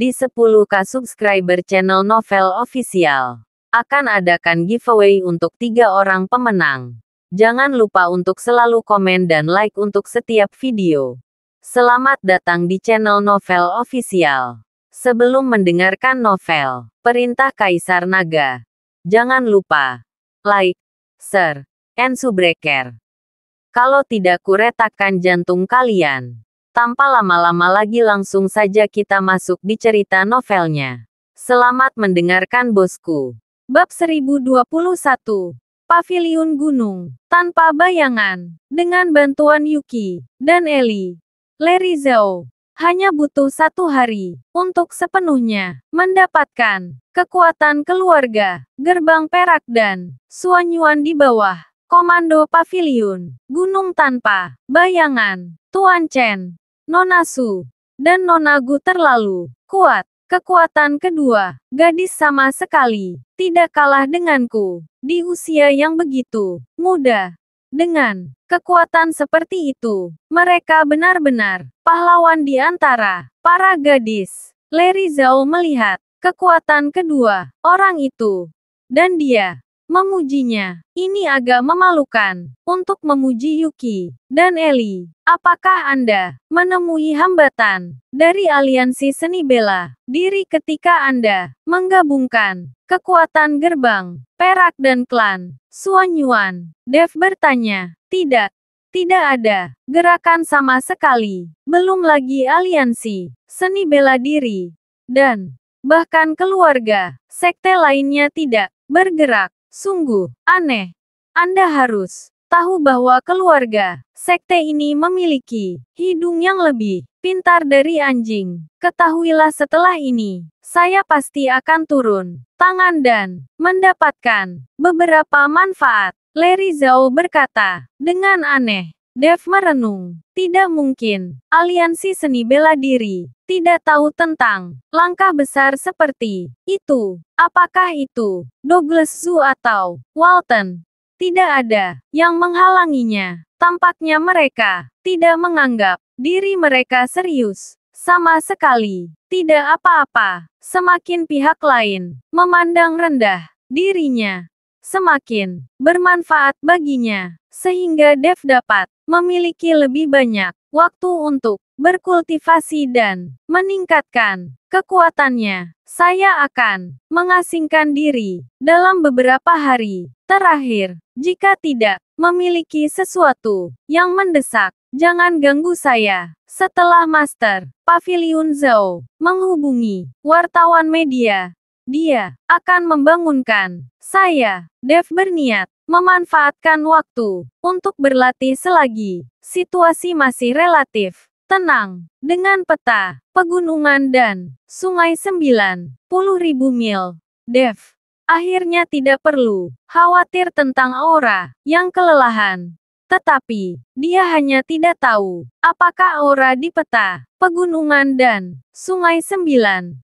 di 10k subscriber channel Novel Official. Akan adakan giveaway untuk tiga orang pemenang. Jangan lupa untuk selalu komen dan like untuk setiap video. Selamat datang di channel Novel Official. Sebelum mendengarkan novel, Perintah Kaisar Naga. Jangan lupa like, share, and subscribe. Kalau tidak kuretakan jantung kalian. Tanpa lama-lama lagi langsung saja kita masuk di cerita novelnya. Selamat mendengarkan bosku. Bab 1021. Paviliun Gunung. Tanpa bayangan. Dengan bantuan Yuki dan Eli. Larry Zhao hanya butuh satu hari untuk sepenuhnya mendapatkan kekuatan keluarga, gerbang perak dan suanyuan di bawah komando pavilion, gunung tanpa bayangan. Tuan Chen Nona Su, dan Nona Gu terlalu kuat. Kekuatan kedua, gadis sama sekali, tidak kalah denganku, di usia yang begitu muda. Dengan kekuatan seperti itu, mereka benar-benar pahlawan di antara para gadis. Larry Zhao melihat kekuatan kedua orang itu, dan dia memujinya. Ini agak memalukan untuk memuji Yuki dan Eli. Apakah Anda menemui hambatan dari aliansi seni bela diri ketika Anda menggabungkan kekuatan gerbang, perak dan klan? Suan Yuan, Dev bertanya. Tidak, tidak ada gerakan sama sekali. Belum lagi aliansi seni bela diri dan bahkan keluarga sekte lainnya tidak bergerak. Sungguh, aneh. Anda harus tahu bahwa keluarga sekte ini memiliki hidung yang lebih pintar dari anjing. Ketahuilah setelah ini, saya pasti akan turun tangan dan mendapatkan beberapa manfaat. Larry Zhao berkata dengan aneh. Dev merenung. Tidak mungkin. Aliansi seni bela diri tidak tahu tentang langkah besar seperti itu. Apakah itu Douglas Zhu atau Walton? Tidak ada yang menghalanginya. Tampaknya mereka tidak menganggap diri mereka serius sama sekali. Tidak apa-apa. Semakin pihak lain memandang rendah dirinya, semakin bermanfaat baginya, sehingga Dev dapat memiliki lebih banyak waktu untuk berkultivasi dan meningkatkan kekuatannya. Saya akan mengasingkan diri dalam beberapa hari terakhir. Jika tidak memiliki sesuatu yang mendesak, jangan ganggu saya. Setelah Master Pavilion Zhao menghubungi wartawan media, dia akan membangunkan saya. Dev berniat memanfaatkan waktu untuk berlatih selagi situasi masih relatif tenang dengan peta pegunungan dan sungai 90.000 mil. Dev akhirnya tidak perlu khawatir tentang aura yang kelelahan. Tetapi, dia hanya tidak tahu apakah aura di peta, pegunungan dan sungai 90.000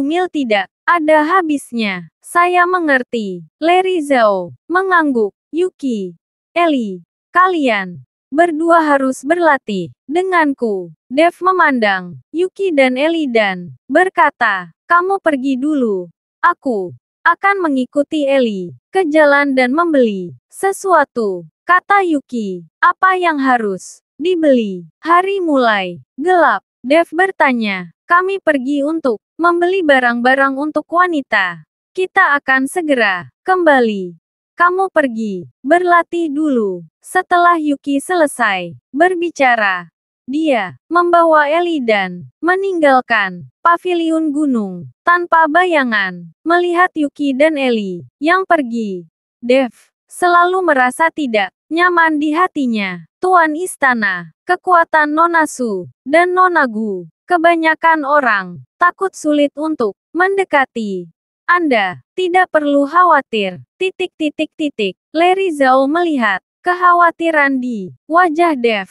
mil tidak ada habisnya. Saya mengerti. Larry Zhao mengangguk. Yuki, Eli, kalian berdua harus berlatih denganku. Dev memandang Yuki dan Eli dan berkata, "Kamu pergi dulu. Aku akan mengikuti Eli ke jalan dan membeli sesuatu." Kata Yuki, "Apa yang harus dibeli?" Hari mulai gelap. Dev bertanya, "Kami pergi untuk membeli barang-barang untuk wanita. Kita akan segera kembali. Kamu pergi, berlatih dulu. Setelah Yuki selesai berbicara, dia membawa Eli dan meninggalkan pavilion gunung tanpa bayangan. Melihat Yuki dan Eli yang pergi, Dev selalu merasa tidak nyaman di hatinya. Tuan Istana, kekuatan Nonasu, dan Nonagu Kebanyakan orang takut sulit untuk mendekati Anda. Tidak perlu khawatir. Titik titik titik. Larry Zhao melihat kekhawatiran di wajah Dev.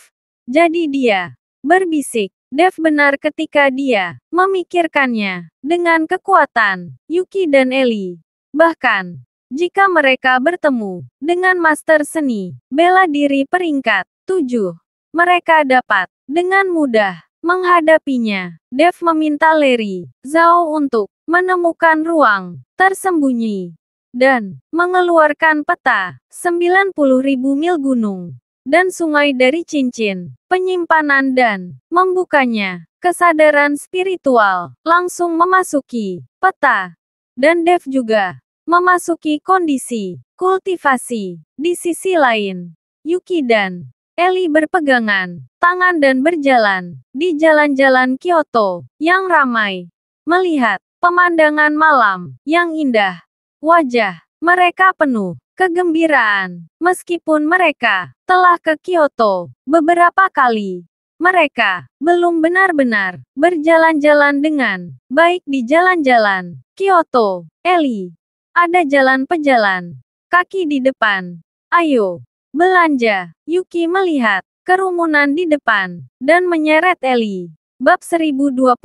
Jadi dia berbisik. Dev benar ketika dia memikirkannya dengan kekuatan Yuki dan Eli. Bahkan jika mereka bertemu dengan master seni bela diri peringkat 7, mereka dapat dengan mudah menghadapinya. Dev meminta Larry Zhao untuk menemukan ruang tersembunyi dan mengeluarkan peta 90.000 mil gunung dan sungai dari cincin, penyimpanan dan membukanya. Kesadaran spiritual langsung memasuki peta dan Dev juga memasuki kondisi kultivasi. Di sisi lain, Yuki dan Eli berpegangan tangan dan berjalan di jalan-jalan Kyoto yang ramai. Melihat pemandangan malam yang indah, wajah mereka penuh kegembiraan. Meskipun mereka telah ke Kyoto beberapa kali, mereka belum benar-benar berjalan-jalan dengan baik di jalan-jalan Kyoto. Eli, ada jalan pejalan, kaki di depan. Ayo, Belanja, Yuki melihat kerumunan di depan dan menyeret Eli. Bab 1022,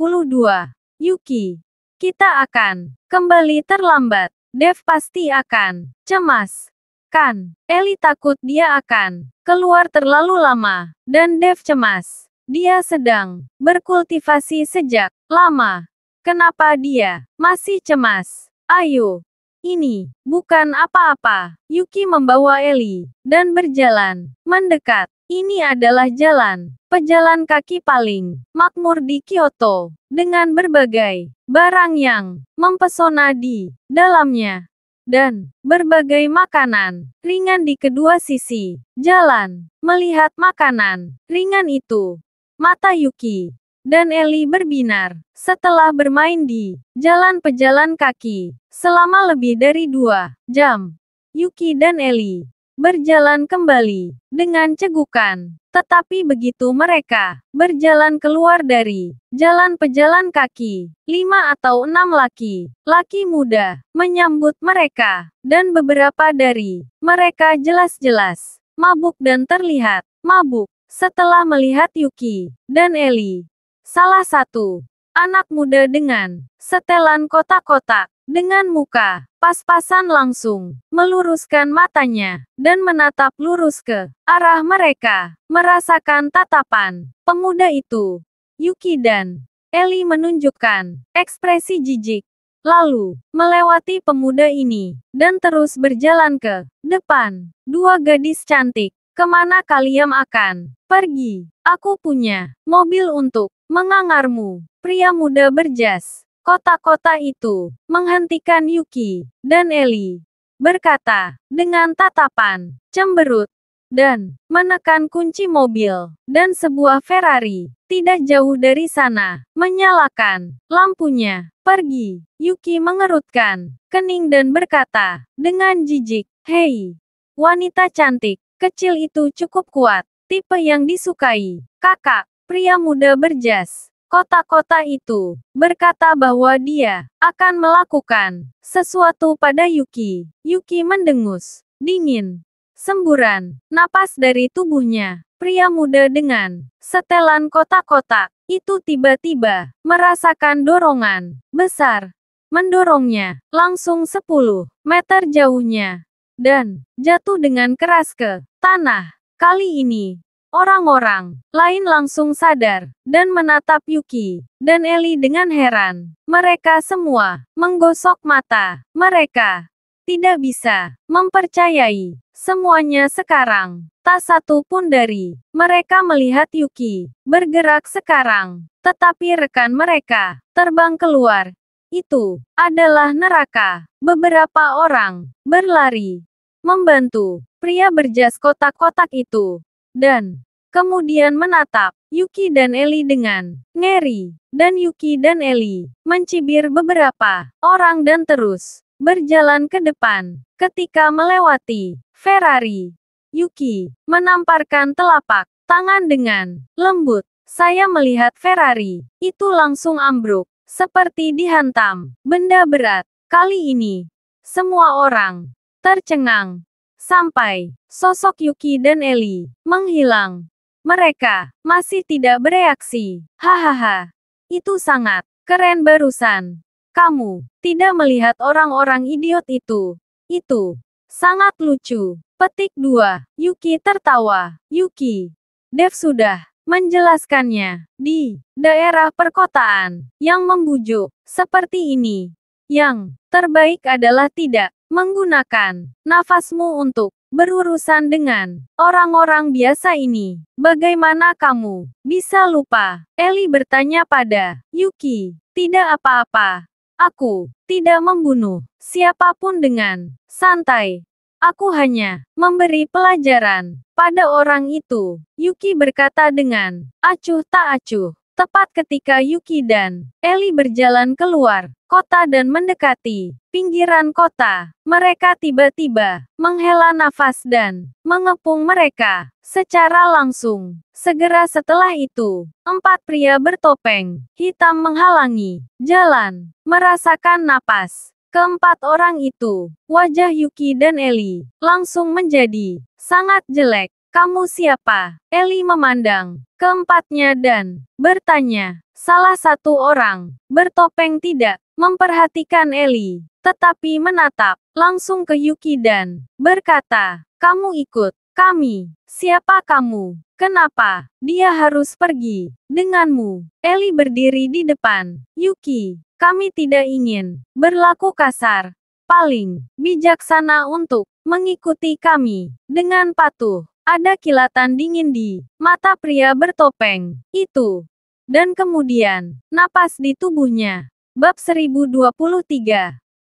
Yuki. Kita akan kembali terlambat. Dev pasti akan cemas. Kan, Eli takut dia akan keluar terlalu lama, dan Dev cemas. Dia sedang berkultivasi sejak lama. Kenapa dia masih cemas? Ayo, ini bukan apa-apa. Yuki membawa Eli dan berjalan mendekat. Ini adalah jalan pejalan kaki paling makmur di Kyoto dengan berbagai barang yang mempesona di dalamnya dan berbagai makanan ringan di kedua sisi jalan. Melihat makanan ringan itu, mata Yuki dan Eli berbinar. Setelah bermain di jalan pejalan kaki selama lebih dari dua jam, Yuki dan Eli berjalan kembali dengan cegukan. Tetapi begitu mereka berjalan keluar dari jalan pejalan kaki, lima atau enam laki, laki muda, menyambut mereka, dan beberapa dari mereka jelas-jelas mabuk dan terlihat mabuk. Setelah melihat Yuki dan Eli Salah satu, anak muda dengan setelan kotak-kotak, dengan muka pas-pasan langsung, meluruskan matanya, dan menatap lurus ke arah mereka, merasakan tatapan pemuda itu. Yuki dan Eli menunjukkan ekspresi jijik, lalu melewati pemuda ini, dan terus berjalan ke depan. Dua gadis cantik, kemana kalian akan pergi? Aku punya mobil untuk Mengangarmu, pria muda berjas, kota-kota itu, menghentikan Yuki, dan Eli. Berkata, dengan tatapan, cemberut, dan menekan kunci mobil, dan sebuah Ferrari, tidak jauh dari sana, menyalakan lampunya. Pergi, Yuki mengerutkan kening dan berkata, dengan jijik, Hei, wanita cantik, kecil itu cukup kuat, tipe yang disukai, kakak. Pria muda berjas, kota-kota itu, berkata bahwa dia akan melakukan sesuatu pada Yuki. Yuki mendengus, dingin, semburan, napas dari tubuhnya. Pria muda dengan setelan kotak-kotak itu tiba-tiba merasakan dorongan besar mendorongnya langsung 10 meter jauhnya dan jatuh dengan keras ke tanah. Kali ini, Orang-orang lain langsung sadar dan menatap Yuki dan Eli dengan heran. Mereka semua menggosok mata. Mereka tidak bisa mempercayai semuanya sekarang. Tak satu pun dari mereka melihat Yuki bergerak sekarang, tetapi rekan mereka terbang keluar. Itu adalah neraka. Beberapa orang berlari membantu pria berjas kotak-kotak itu dan kemudian menatap Yuki dan Eli dengan ngeri, dan Yuki dan Eli mencibir beberapa orang dan terus berjalan ke depan. Ketika melewati Ferrari, Yuki menamparkan telapak tangan dengan lembut. Saya melihat Ferrari itu langsung ambruk, seperti dihantam benda berat. Kali ini, semua orang tercengang sampai sosok Yuki dan Eli menghilang. Mereka masih tidak bereaksi. Hahaha, itu sangat keren barusan. Kamu tidak melihat orang-orang idiot itu. Itu sangat lucu. Petik 2. Yuki tertawa. Yuki, Dev sudah menjelaskannya di daerah perkotaan yang membujuk seperti ini. Yang terbaik adalah tidak Menggunakan nafasmu untuk berurusan dengan orang-orang biasa ini. Bagaimana kamu bisa lupa? Eli bertanya pada Yuki. Tidak apa-apa. Aku tidak membunuh siapapun dengan santai. Aku hanya memberi pelajaran pada orang itu. Yuki berkata dengan acuh tak acuh. Tepat ketika Yuki dan Eli berjalan keluar kota dan mendekati pinggiran kota. Mereka tiba-tiba menghela nafas dan mengepung mereka secara langsung. Segera setelah itu, empat pria bertopeng hitam menghalangi jalan, merasakan napas. Keempat orang itu, wajah Yuki dan Eli, langsung menjadi sangat jelek. Kamu siapa? Eli memandang keempatnya dan bertanya. Salah satu orang bertopeng tidak memperhatikan Eli, tetapi menatap langsung ke Yuki dan berkata, "Kamu ikut kami. Siapa kamu? Kenapa dia harus pergi denganmu?" Eli berdiri di depan Yuki. "Kami tidak ingin berlaku kasar, paling bijaksana untuk mengikuti kami dengan patuh." Ada kilatan dingin di mata pria bertopeng itu, dan kemudian napas di tubuhnya Bab 1023.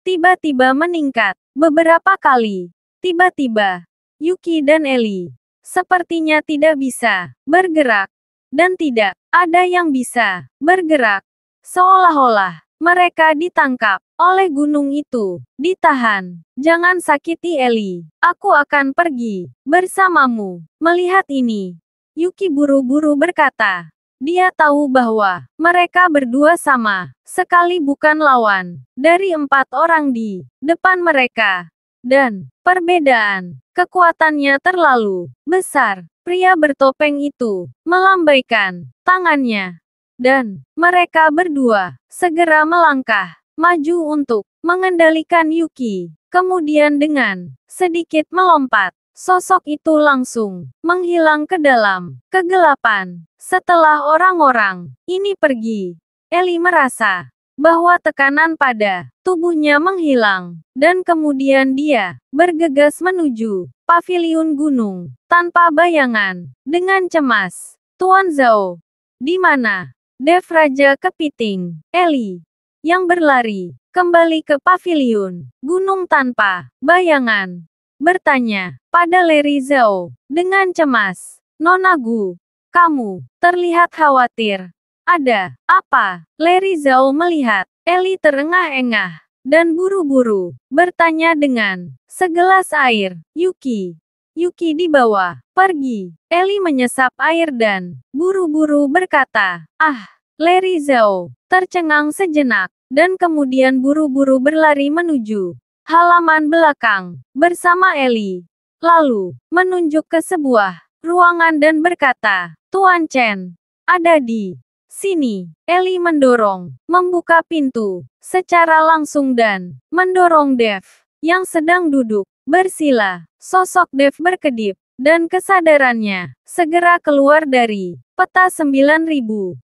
Tiba-tiba meningkat. Beberapa kali. Tiba-tiba. Yuki dan Eli. Sepertinya tidak bisa bergerak. Dan tidak ada yang bisa bergerak. Seolah-olah mereka ditangkap oleh gunung itu. Ditahan. Jangan sakiti Eli. Aku akan pergi bersamamu. Melihat ini. Yuki buru-buru berkata. Dia tahu bahwa mereka berdua sama sekali bukan lawan dari empat orang di depan mereka. Dan perbedaan kekuatannya terlalu besar. Pria bertopeng itu melambaikan tangannya. Dan mereka berdua segera melangkah maju untuk mengendalikan Yuki. Kemudian dengan sedikit melompat Sosok itu langsung menghilang ke dalam kegelapan. Setelah orang-orang ini pergi, Eli merasa bahwa tekanan pada tubuhnya menghilang, dan kemudian dia bergegas menuju pavilion gunung tanpa bayangan dengan cemas. Tuan Zhao, di mana Dev Raja Kepiting, Eli, yang berlari kembali ke pavilion gunung tanpa bayangan bertanya pada Larry Zhao dengan cemas. Nonagu, kamu terlihat khawatir. Ada apa? Larry Zhao melihat Eli terengah-engah dan buru-buru bertanya dengan segelas air. Yuki, Yuki dibawa pergi. Eli menyesap air dan buru-buru berkata, "Ah, Larry Zhao." Tercengang sejenak dan kemudian buru-buru berlari menuju halaman belakang, bersama Eli. Lalu, menunjuk ke sebuah ruangan dan berkata, Tuan Chen, ada di sini. Eli mendorong, membuka pintu, secara langsung dan mendorong Dev, yang sedang duduk, bersila. Sosok Dev berkedip, dan kesadarannya segera keluar dari peta 9000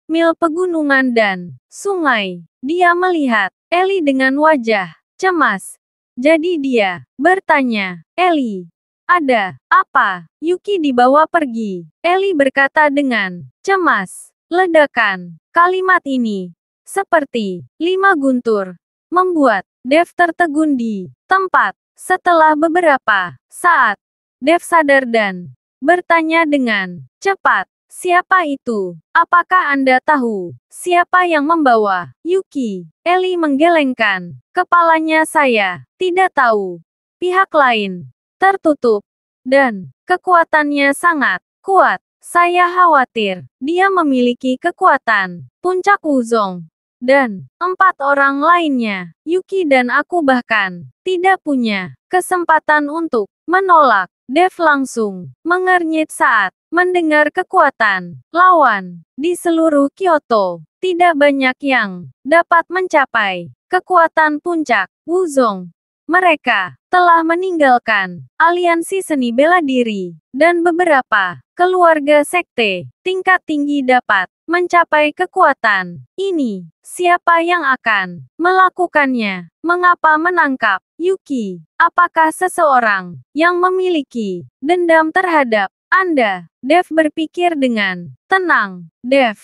mil pegunungan dan sungai. Dia melihat Eli dengan wajah cemas jadi dia bertanya, Eli, ada apa? Yuki dibawa pergi. Eli berkata dengan cemas, ledakan. Kalimat ini seperti lima guntur membuat Dev tertegun di tempat. Setelah beberapa saat, Dev sadar dan bertanya dengan cepat, Siapa itu? Apakah Anda tahu siapa yang membawa Yuki? Eli menggelengkan kepalanya. Saya tidak tahu. Pihak lain tertutup dan kekuatannya sangat kuat. Saya khawatir dia memiliki kekuatan puncak Wuzong dan empat orang lainnya. Yuki dan aku bahkan tidak punya kesempatan untuk menolak. Dev langsung mengernyit saat mendengar kekuatan lawan di seluruh Kyoto. Tidak banyak yang dapat mencapai kekuatan puncak Wuzong. Mereka telah meninggalkan aliansi seni bela diri dan beberapa keluarga sekte tingkat tinggi dapat mencapai kekuatan ini. Siapa yang akan melakukannya? Mengapa menangkap Yuki? Apakah seseorang yang memiliki dendam terhadap anda, Dev berpikir dengan tenang. Dev,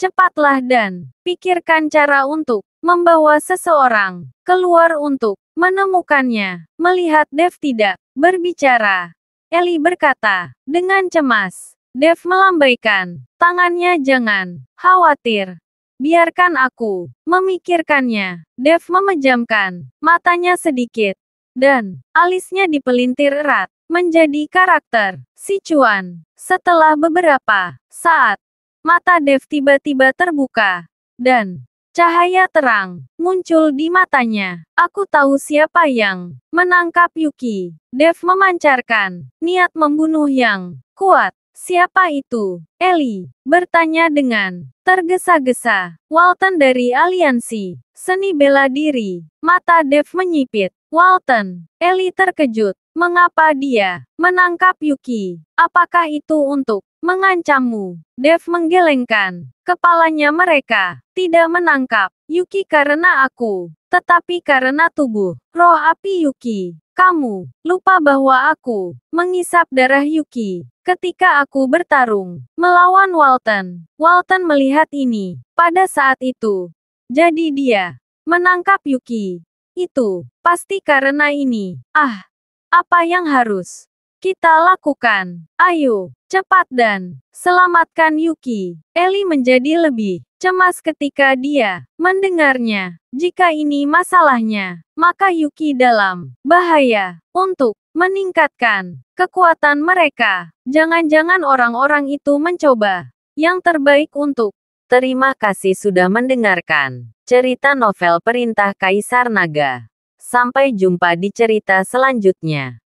cepatlah dan pikirkan cara untuk membawa seseorang keluar untuk menemukannya. Melihat Dev tidak berbicara, Eli berkata dengan cemas. Dev melambaikan tangannya, "Jangan khawatir, biarkan aku memikirkannya." Dev memejamkan matanya sedikit dan alisnya dipelintir erat menjadi karakter si Cuan. Setelah beberapa saat, mata Dev tiba-tiba terbuka, dan cahaya terang muncul di matanya. Aku tahu siapa yang menangkap Yuki. Dev memancarkan niat membunuh yang kuat Siapa itu? Eli bertanya dengan tergesa-gesa. Walton dari Aliansi Seni Bela Diri. Mata Dev menyipit. Walton, Eli terkejut. Mengapa dia menangkap Yuki? Apakah itu untuk mengancammu? Dev menggelengkan kepalanya mereka. Tidak menangkap Yuki karena aku, tetapi karena tubuh roh api Yuki. Kamu lupa bahwa aku mengisap darah Yuki. Ketika aku bertarung melawan Walton, Walton melihat ini pada saat itu. Jadi dia menangkap Yuki. Itu pasti karena ini. Ah, apa yang harus kita lakukan? Ayo, cepat dan selamatkan Yuki. Eli menjadi lebih cemas ketika dia mendengarnya. Jika ini masalahnya, maka Yuki dalam bahaya untuk Meningkatkan kekuatan mereka. Jangan-jangan orang-orang itu mencoba yang terbaik untuk. Terima kasih sudah mendengarkan cerita novel Perintah Kaisar Naga. Sampai jumpa di cerita selanjutnya.